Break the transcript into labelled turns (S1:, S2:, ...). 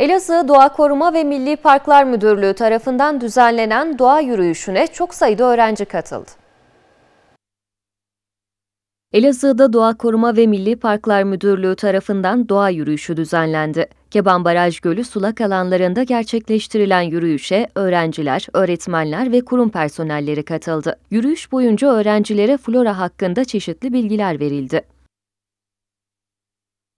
S1: Elazığ Doğa Koruma ve Milli Parklar Müdürlüğü tarafından düzenlenen doğa yürüyüşüne çok sayıda öğrenci katıldı. Elazığ'da Doğa Koruma ve Milli Parklar Müdürlüğü tarafından doğa yürüyüşü düzenlendi. Keban Baraj Gölü sulak alanlarında gerçekleştirilen yürüyüşe öğrenciler, öğretmenler ve kurum personelleri katıldı. Yürüyüş boyunca öğrencilere flora hakkında çeşitli bilgiler verildi.